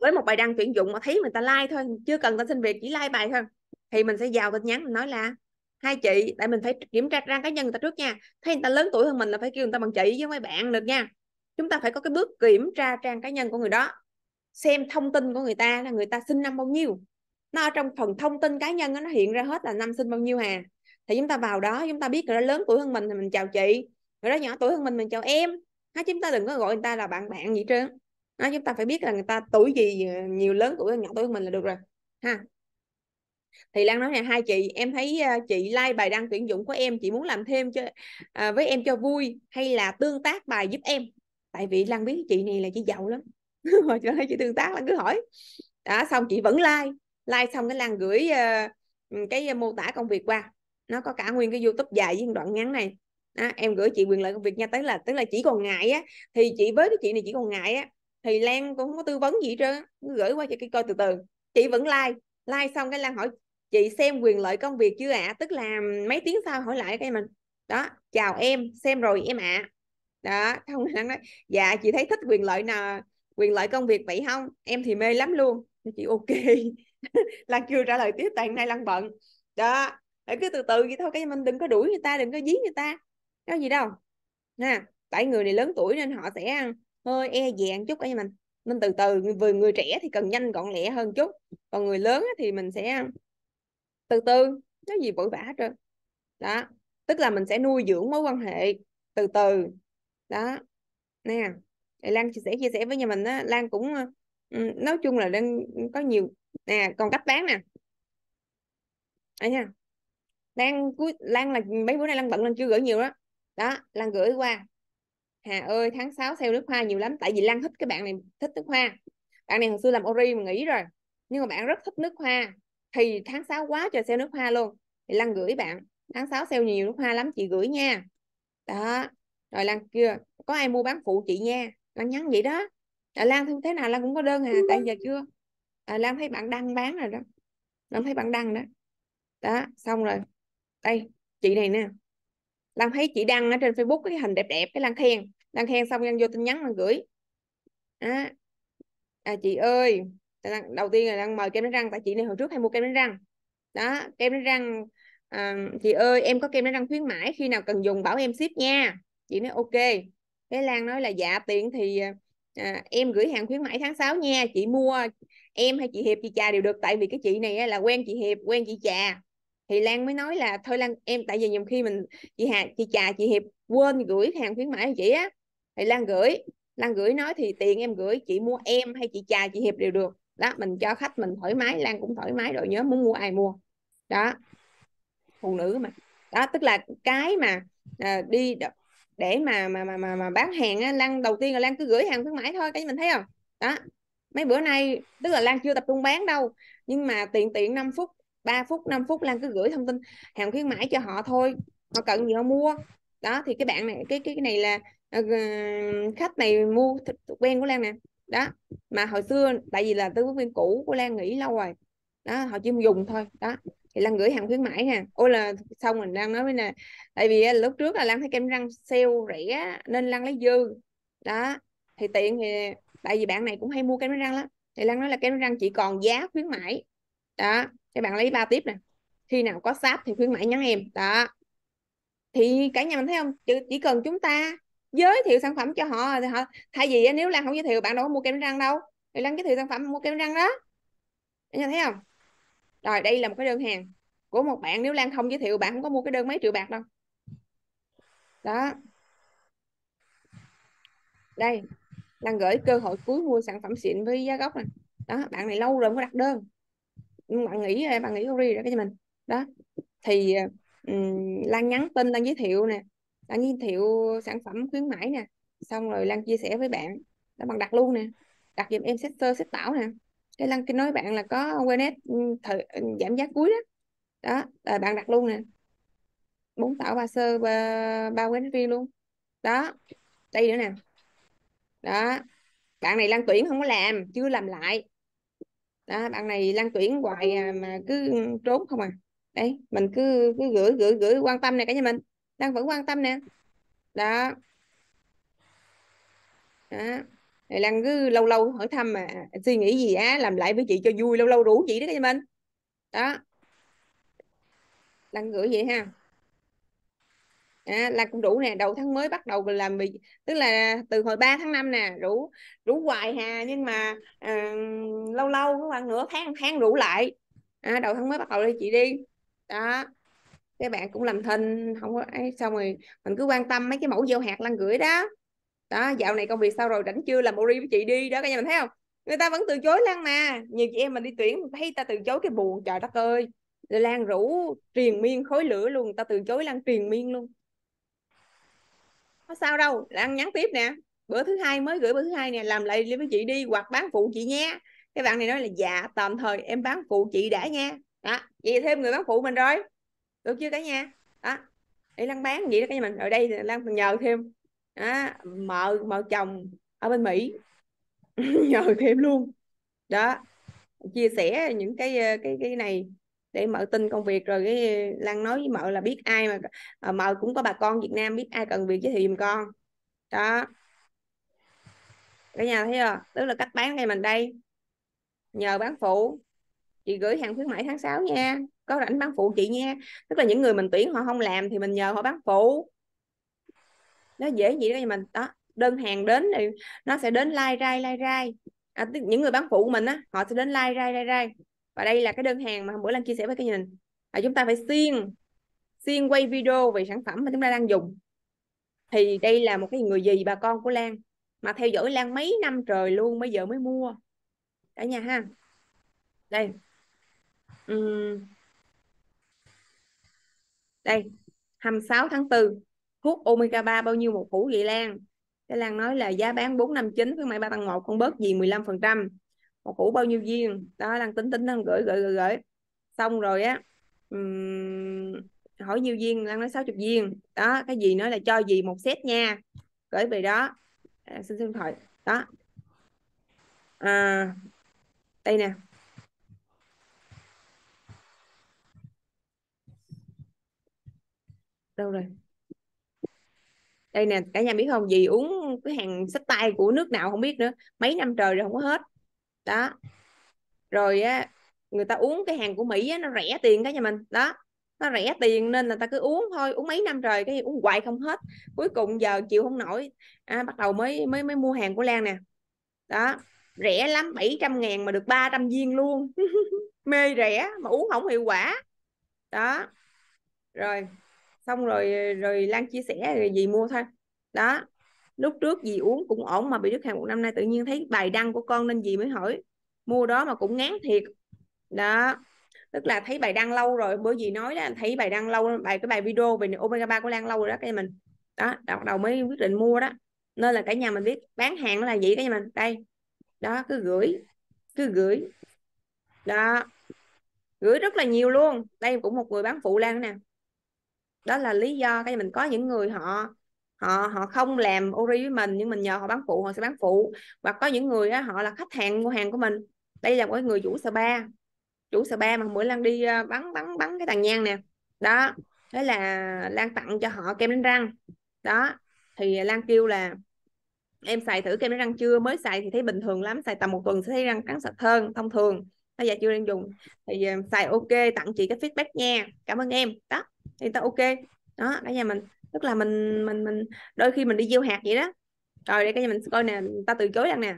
với một bài đăng tuyển dụng mà thấy mình ta like thôi chưa cần ta xin việc chỉ like bài thôi thì mình sẽ vào tin nhắn mình nói là hai chị tại mình phải kiểm tra trang cá nhân người ta trước nha thấy người ta lớn tuổi hơn mình là phải kêu người ta bằng chị với mấy bạn được nha chúng ta phải có cái bước kiểm tra trang cá nhân của người đó xem thông tin của người ta là người ta sinh năm bao nhiêu nó ở trong phần thông tin cá nhân nó hiện ra hết là năm sinh bao nhiêu hà thì chúng ta vào đó chúng ta biết người đó lớn tuổi hơn mình thì mình chào chị người đó nhỏ tuổi hơn mình mình chào em hả chúng ta đừng có gọi người ta là bạn bạn gì trơn nó chúng ta phải biết là người ta tuổi gì nhiều lớn tuổi nhỏ tuổi mình là được rồi ha thì lan nói nè hai chị em thấy ờ, chị like bài đăng tuyển dụng của em chị muốn làm thêm cho à, với em cho vui hay là tương tác bài giúp em tại vì lan biết chị này là chị giàu lắm mà cho thấy chị tương tác lan cứ hỏi đã xong chị vẫn like like xong cái lan gửi uh, cái mô tả công việc qua nó có cả nguyên cái youtube dài với đoạn ngắn này à, em gửi chị quyền lợi công việc nha tới là tức là chỉ còn ngại á thì chị với cái chị này chỉ còn ngại á thì lan cũng không có tư vấn gì trơn gửi qua cho cái coi từ từ chị vẫn like like xong cái lan hỏi chị xem quyền lợi công việc chưa ạ à? tức là mấy tiếng sau hỏi lại cái mình đó chào em xem rồi em ạ à. đó không lan nói dạ chị thấy thích quyền lợi nào quyền lợi công việc vậy không em thì mê lắm luôn thì chị ok lan chưa trả lời tiếp tại nay lan bận đó để cứ từ từ vậy thôi cái mình đừng có đuổi người ta đừng có dí người ta có gì đâu nè tại người này lớn tuổi nên họ sẽ hơi e dè chút anh em mình nên từ từ người, người trẻ thì cần nhanh gọn lẹ hơn chút còn người lớn thì mình sẽ từ từ nó gì vội vã hết trơn đó tức là mình sẽ nuôi dưỡng mối quan hệ từ từ đó nè để Lan chia sẻ chia sẻ với nhà mình á Lan cũng ừ, nói chung là đang có nhiều nè còn cách bán nè ấy nha Lan cuối Lan là mấy bữa nay Lan bận Lan chưa gửi nhiều đó đó Lan gửi qua Hà ơi tháng 6 sale nước hoa nhiều lắm tại vì Lan thích cái bạn này thích nước hoa bạn này hồi xưa làm ori mà nghĩ rồi nhưng mà bạn rất thích nước hoa thì tháng 6 quá trời sale nước hoa luôn thì Lan gửi bạn tháng 6 sale nhiều nước hoa lắm chị gửi nha đó rồi Lan kia có ai mua bán phụ chị nha Lan nhắn vậy đó à, Lan thương thế nào Lan cũng có đơn hà tại giờ chưa à, Lan thấy bạn đăng bán rồi đó Lan thấy bạn đăng đó đó xong rồi đây chị này nè Lan thấy chị đăng ở trên Facebook cái hình đẹp đẹp cái Lan khen Lan khen xong Lan vô tin nhắn Lan gửi à, à chị ơi đầu tiên là Lan mời kem đánh răng tại chị này hồi trước hay mua kem đánh răng đó kem đánh răng à, chị ơi em có kem đánh răng khuyến mãi khi nào cần dùng bảo em ship nha chị nói ok cái Lan nói là dạ tiện thì à, em gửi hàng khuyến mãi tháng 6 nha chị mua em hay chị Hiệp chị Trà đều được tại vì cái chị này là quen chị Hiệp quen chị Trà thì Lan mới nói là thôi Lan em tại vì nhiều khi mình chị Hà chị Trà chị Hiệp quên gửi hàng khuyến mãi cho chị á thì Lan gửi Lan gửi nói thì tiền em gửi chị mua em hay chị Trà chị Hiệp đều được đó mình cho khách mình thoải mái Lan cũng thoải mái rồi nhớ muốn mua ai mua đó phụ nữ mà đó tức là cái mà à, đi để mà mà mà mà, mà bán hàng á, Lan đầu tiên là Lan cứ gửi hàng khuyến mãi thôi cái mình thấy không đó mấy bữa nay tức là Lan chưa tập trung bán đâu nhưng mà tiện tiện 5 phút 3 phút 5 phút Lan cứ gửi thông tin hàng khuyến mãi cho họ thôi họ cần gì họ mua đó thì cái bạn này cái cái, này là uh, khách này mua quen của Lan nè đó mà hồi xưa tại vì là tư vấn viên cũ của Lan nghỉ lâu rồi đó họ chỉ dùng thôi đó thì Lan gửi hàng khuyến mãi nè ôi là xong mình đang nói với nè tại vì ờ, lúc trước là Lan thấy kem răng sale rẻ nên Lan lấy dư đó thì tiện thì tại vì bạn này cũng hay mua kem đánh răng lắm thì lan nói là kem đánh răng chỉ còn giá khuyến mãi đó các bạn lấy ba tiếp nè khi nào có sáp thì khuyến mãi nhắn em đó thì cả nhà mình thấy không chỉ, chỉ cần chúng ta giới thiệu sản phẩm cho họ thì họ thay vì nếu lan không giới thiệu bạn đâu có mua kem răng đâu thì lan giới thiệu sản phẩm mua kem răng đó cả nhà thấy không rồi đây là một cái đơn hàng của một bạn nếu lan không giới thiệu bạn không có mua cái đơn mấy triệu bạc đâu đó đây lan gửi cơ hội cuối mua sản phẩm xịn với giá gốc này đó bạn này lâu rồi không có đặt đơn bạn nghĩ bạn nghĩ Ori đó cái cho mình đó thì um, Lan nhắn tin Lan giới thiệu nè Lan giới thiệu sản phẩm khuyến mãi nè xong rồi Lan chia sẻ với bạn đó bạn đặt luôn nè đặt giùm em sector sách tảo nè cái Lan nói bạn là có awareness thời giảm giá cuối đó đó là ờ, bạn đặt luôn nè bốn tảo ba sơ ba, ba awareness riêng luôn đó đây nữa nè đó bạn này Lan tuyển không có làm chưa làm lại đó bạn này lan tuyển hoài à, mà cứ trốn không à đấy mình cứ cứ gửi gửi gửi quan tâm này cả nhà mình đang vẫn quan tâm nè đó đó này lan cứ lâu lâu hỏi thăm mà à, suy nghĩ gì á làm lại với chị cho vui lâu lâu rủ chị đó cả nhà mình đó lan gửi vậy ha à, là cũng đủ nè đầu tháng mới bắt đầu làm bị tức là từ hồi 3 tháng 5 nè đủ đủ hoài hà nhưng mà à, lâu lâu khoảng nửa tháng tháng đủ lại à, đầu tháng mới bắt đầu đi chị đi đó các bạn cũng làm thinh không có ấy xong rồi mình cứ quan tâm mấy cái mẫu gieo hạt lăn gửi đó đó dạo này công việc sao rồi rảnh chưa làm ori với chị đi đó các nhà mình thấy không người ta vẫn từ chối lan mà nhiều chị em mình đi tuyển thấy ta từ chối cái buồn trời đất ơi lan rủ triền miên khối lửa luôn ta từ chối lan triền miên luôn có sao đâu lan nhắn tiếp nè bữa thứ hai mới gửi bữa thứ hai nè làm lại với chị đi hoặc bán phụ chị nha cái bạn này nói là dạ tạm thời em bán phụ chị đã nha đó vậy thêm người bán phụ mình rồi được chưa cả nhà đó để lăn bán vậy đó cả nhà mình ở đây lăn nhờ thêm đó, mợ mợ chồng ở bên mỹ nhờ thêm luôn đó chia sẻ những cái ờ, cái cái này để mợ tin công việc rồi cái lan nói với mợ là biết ai mà à, mợ cũng có bà con việt nam biết ai cần việc giới thiệu giùm con đó cả nhà thấy chưa tức là cách bán ngay mình đây nhờ bán phụ chị gửi hàng khuyến mãi tháng 6 nha có rảnh bán phụ chị nha tức là những người mình tuyển họ không làm thì mình nhờ họ bán phụ nó dễ vậy đó mình đó đơn hàng đến thì nó sẽ đến like rai like rai à, những người bán phụ của mình á họ sẽ đến like rai like rai và đây là cái đơn hàng mà hôm bữa Lan chia sẻ với cái nhìn là chúng ta phải xuyên xuyên quay video về sản phẩm mà chúng ta đang dùng thì đây là một cái người gì bà con của Lan mà theo dõi Lan mấy năm trời luôn bây giờ mới mua cả nhà ha đây uhm. đây 26 tháng 4 thuốc omega 3 bao nhiêu một hũ vậy Lan cái Lan nói là giá bán 459 với mày 3 bằng 1 con bớt gì 15 phần trăm một hũ bao nhiêu viên đó đang tính tính đang gửi gửi gửi gửi xong rồi á um, hỏi nhiêu viên đang nói 60 viên đó cái gì nói là cho gì một set nha gửi về đó à, xin xin thoại đó à, đây nè đâu rồi đây nè cả nhà biết không gì uống cái hàng sách tay của nước nào không biết nữa mấy năm trời rồi không có hết đó rồi á người ta uống cái hàng của mỹ á, nó rẻ tiền cái nhà mình đó nó rẻ tiền nên là ta cứ uống thôi uống mấy năm rồi cái gì uống hoài không hết cuối cùng giờ chịu không nổi à, bắt đầu mới mới mới mua hàng của Lan nè đó rẻ lắm 700 ngàn mà được 300 viên luôn mê rẻ mà uống không hiệu quả đó rồi xong rồi rồi Lan chia sẻ rồi gì mua thôi đó lúc trước gì uống cũng ổn mà bị đứt hàng một năm nay tự nhiên thấy bài đăng của con nên gì mới hỏi mua đó mà cũng ngán thiệt đó tức là thấy bài đăng lâu rồi bởi vì nói là thấy bài đăng lâu bài cái bài video về omega 3 của Lan lâu rồi đó cái mình đó bắt đầu mới quyết định mua đó nên là cả nhà mình biết bán hàng là gì cái nhà mình đây đó cứ gửi cứ gửi đó gửi rất là nhiều luôn đây cũng một người bán phụ lan nè đó là lý do cái mình có những người họ họ họ không làm ori với mình nhưng mình nhờ họ bán phụ họ sẽ bán phụ và có những người á, họ là khách hàng mua hàng của mình đây là một người chủ spa chủ spa mà mỗi lần đi bắn ờ, bắn bắn cái tàn nhang nè đó thế là lan tặng cho họ kem đánh răng đó thì lan kêu là em xài thử kem đánh răng chưa mới xài thì thấy bình thường lắm xài tầm một tuần sẽ thấy răng trắng sạch hơn thông thường bây giờ chưa đang dùng thì ờ, xài ok tặng chị cái feedback nha cảm ơn em đó thì ta ok đó cả nhà mình tức là mình mình mình đôi khi mình đi gieo hạt vậy đó rồi để cái nhà mình coi nè ta từ chối ăn nè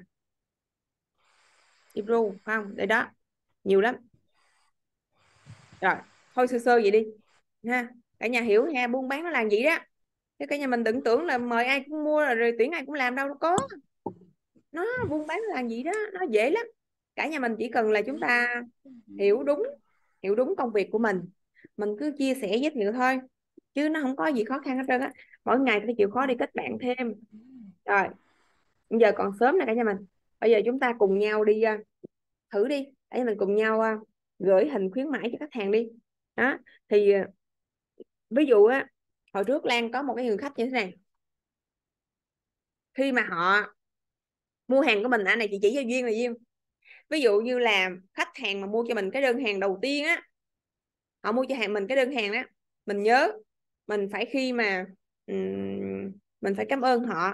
Ibru phải không để đó nhiều lắm rồi thôi sơ sơ vậy đi ha cả nhà hiểu ha buôn bán nó làm gì đó cái cả nhà mình tưởng tưởng là mời ai cũng mua rồi, rồi tuyển ai cũng làm đâu, đâu có nó buôn bán là gì đó nó dễ lắm cả nhà mình chỉ cần là chúng ta hiểu đúng hiểu đúng công việc của mình mình cứ chia sẻ giới thiệu thôi chứ nó không có gì khó khăn hết trơn á mỗi ngày phải chịu khó đi kết bạn thêm rồi bây giờ còn sớm nè cả nhà mình bây giờ chúng ta cùng nhau đi uh, thử đi cả nhà mình cùng nhau uh, gửi hình khuyến mãi cho khách hàng đi đó thì uh, ví dụ á hồi trước Lan có một cái người khách như thế này khi mà họ mua hàng của mình anh này chị chỉ cho duyên là duyên ví dụ như là khách hàng mà mua cho mình cái đơn hàng đầu tiên á họ mua cho hàng mình cái đơn hàng đó mình nhớ mình phải khi mà mình phải cảm ơn họ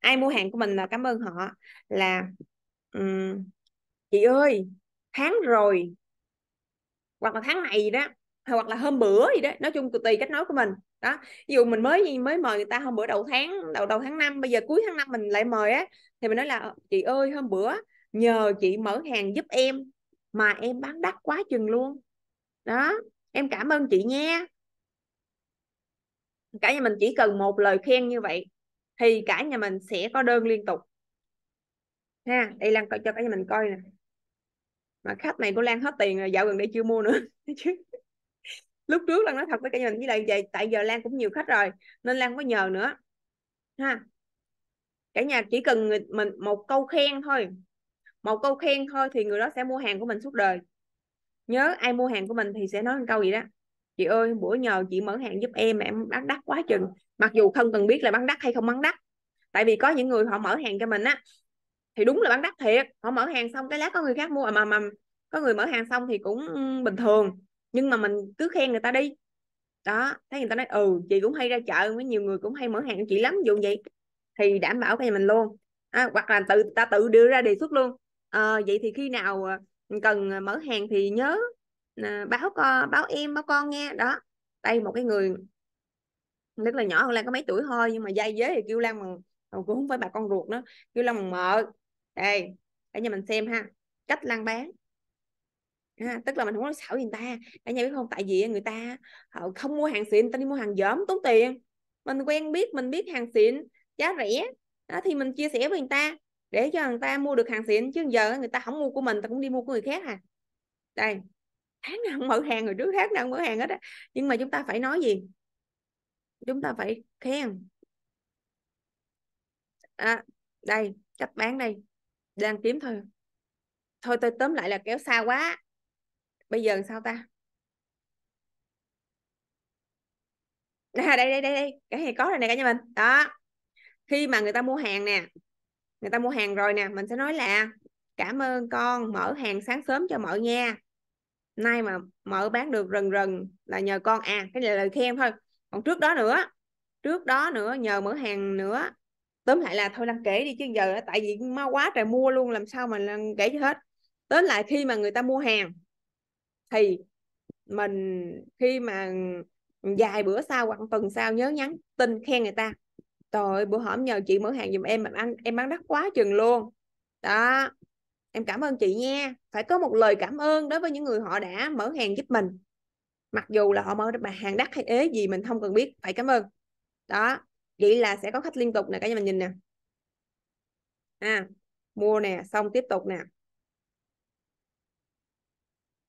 ai mua hàng của mình là cảm ơn họ là chị ơi tháng rồi hoặc là tháng này gì đó hoặc là hôm bữa gì đó nói chung tùy cách nói của mình đó ví dụ mình mới mới mời người ta hôm bữa đầu tháng đầu đầu tháng năm bây giờ cuối tháng năm mình lại mời á thì mình nói là ờ, chị ơi hôm bữa nhờ chị mở hàng giúp em mà em bán đắt quá chừng luôn đó em cảm ơn chị nha cả nhà mình chỉ cần một lời khen như vậy thì cả nhà mình sẽ có đơn liên tục ha đây lan coi cho cả nhà mình coi nè mà khách này của lan hết tiền rồi dạo gần đây chưa mua nữa lúc trước lan nói thật với cả nhà mình với lại vậy tại giờ lan cũng nhiều khách rồi nên lan có nhờ nữa ha cả nhà chỉ cần người, mình một câu khen thôi một câu khen thôi thì người đó sẽ mua hàng của mình suốt đời nhớ ai mua hàng của mình thì sẽ nói một câu gì đó chị ơi bữa nhờ chị mở hàng giúp em mà em bán đắt quá chừng mặc dù không cần biết là bán đắt hay không bán đắt tại vì có những người họ mở hàng cho mình á thì đúng là bán đắt thiệt họ mở hàng xong cái lát có người khác mua à, mà mà có người mở hàng xong thì cũng bình thường nhưng mà mình cứ khen người ta đi đó thấy người ta nói ừ chị cũng hay ra chợ với nhiều người cũng hay mở hàng chị lắm dù vậy thì đảm bảo cái nhà mình luôn à, hoặc là tự ta tự đưa ra đề xuất luôn à, vậy thì khi nào ờ, cần mở hàng thì nhớ báo con báo em báo con nghe đó đây một cái người rất là nhỏ hơn lan có mấy tuổi thôi nhưng mà dây dế thì kêu lan bằng cũng không phải bà con ruột nữa kêu lan bằng mợ đây để nhà mình xem ha cách lan bán ha, tức là mình không có xảo gì người ta cả nhà biết không tại vì người ta họ không mua hàng xịn người ta đi mua hàng dởm tốn tiền mình quen biết mình biết hàng xịn giá rẻ đó, thì mình chia sẻ với người ta để cho người ta mua được hàng xịn chứ giờ người ta không mua của mình ta cũng đi mua của người khác à đây tháng nào mở hàng rồi trước tháng nào mở hàng hết á nhưng mà chúng ta phải nói gì chúng ta phải khen à, đây cách bán đây đang kiếm thôi thôi tôi tóm lại là kéo xa quá bây giờ sao ta à, đây đây đây đây cái này có rồi nè cả nhà mình đó khi mà người ta mua hàng nè người ta mua hàng rồi nè mình sẽ nói là cảm ơn con mở hàng sáng sớm cho mọi nha nay mà mở bán được rần rần là nhờ con à cái này là lời khen thôi còn trước đó nữa trước đó nữa nhờ mở hàng nữa tóm lại là thôi lan kể đi chứ giờ tại vì mau quá trời mua luôn làm sao mà lan kể cho hết tóm lại khi mà người ta mua hàng thì mình khi mà vài bữa sau hoặc tuần sau nhớ nhắn tin khen người ta trời ơi bữa hổm nhờ chị mở hàng giùm em mà ăn em bán đắt quá chừng luôn đó em cảm ơn chị nha phải có một lời cảm ơn đối với những người họ đã mở hàng giúp mình mặc dù là họ mở bà hàng đắt hay ế gì mình không cần biết phải cảm ơn đó vậy là sẽ có khách liên tục nè cả nhà mình nhìn nè à, mua nè xong tiếp tục nè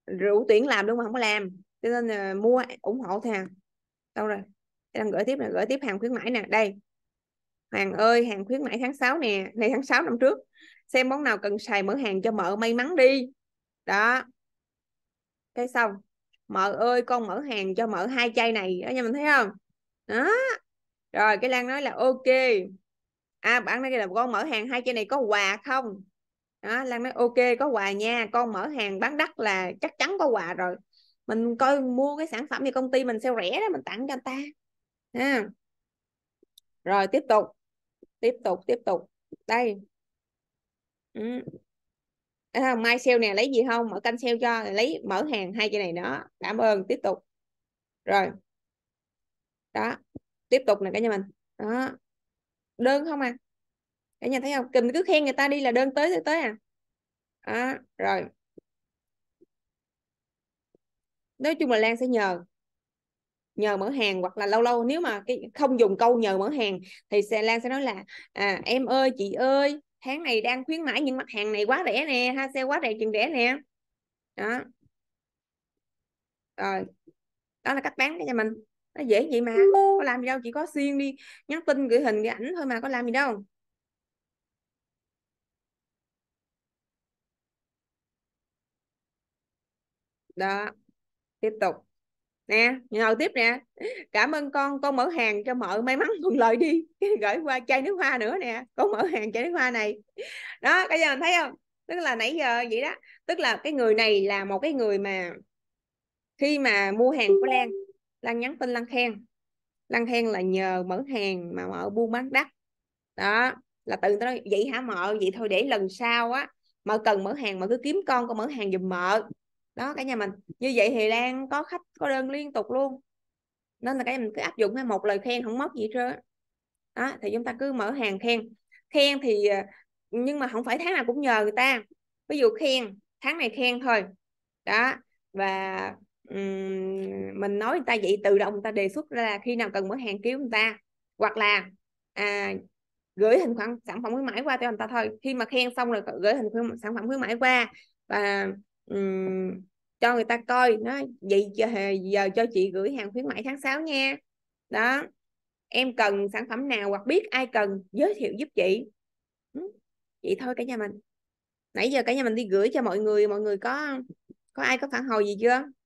rượu tuyển làm đúng mà không có làm cho nên là mua ủng hộ thì hàng đâu rồi đang gửi tiếp là gửi tiếp hàng khuyến mãi nè đây Hoàng ơi hàng khuyến mãi tháng 6 nè này tháng 6 năm trước xem món nào cần xài mở hàng cho mợ may mắn đi đó cái xong mợ ơi con mở hàng cho mợ hai chai này ở nhà mình thấy không đó rồi cái lan nói là ok à bạn nói là con mở hàng hai chai này có quà không đó lan nói ok có quà nha con mở hàng bán đắt là chắc chắn có quà rồi mình coi mua cái sản phẩm thì công ty mình sale rẻ đó mình tặng cho người ta ha rồi tiếp tục tiếp tục tiếp tục đây ừ. à, mai sale nè lấy gì không mở canh sale cho lấy mở hàng hai cái này đó cảm ơn tiếp tục rồi đó tiếp tục nè cả nhà mình đó đơn không à cả nhà thấy không kìm cứ khen người ta đi là đơn tới tới tới à đó. rồi nói chung là Lan sẽ nhờ nhờ mở hàng hoặc là lâu lâu nếu mà cái không dùng câu nhờ mở hàng thì sẽ Lan sẽ nói là à em ơi chị ơi tháng này đang khuyến mãi những mặt hàng này quá rẻ nè ha xe quá rẻ chừng rẻ nè đó rồi đó là cách bán cái nhà mình nó dễ vậy mà có làm gì đâu chỉ có xuyên đi nhắn tin gửi hình gửi ảnh thôi mà có làm gì đâu đó tiếp tục nè rồi tiếp nè cảm ơn con con mở hàng cho mợ may mắn thuận lợi đi gửi qua chai nước hoa nữa nè con mở hàng chai nước hoa này đó bây giờ mình thấy không tức là nãy giờ vậy đó tức là cái người này là một cái người mà khi mà mua hàng của Lan Lan nhắn tin Lan khen Lan khen là nhờ mở hàng mà mợ buôn bán đắt đó là tự nói vậy hả mợ vậy thôi để lần sau á mợ cần mở hàng mợ cứ kiếm con con mở hàng giùm mợ đó cả nhà mình như vậy thì đang có khách có đơn liên tục luôn nên là cả nhà mình cứ áp dụng hay một lời khen không mất gì hết trơn đó thì chúng ta cứ mở hàng khen khen thì à, nhưng mà không phải tháng nào cũng nhờ người ta ví dụ khen tháng này khen thôi đó và um, mình nói người ta vậy tự động người ta đề xuất ra là khi nào cần mở hàng kiếm người ta hoặc là à, gửi hình khoảng sản phẩm khuyến mãi qua cho người ta thôi khi mà khen xong rồi gửi hình sản phẩm khuyến mãi qua và um, cho người ta coi nó vậy giờ, giờ cho chị gửi hàng khuyến mãi tháng 6 nha đó em cần sản phẩm nào hoặc biết ai cần giới thiệu giúp chị vậy thôi cả nhà mình nãy giờ cả nhà mình đi gửi cho mọi người mọi người có có ai có phản hồi gì chưa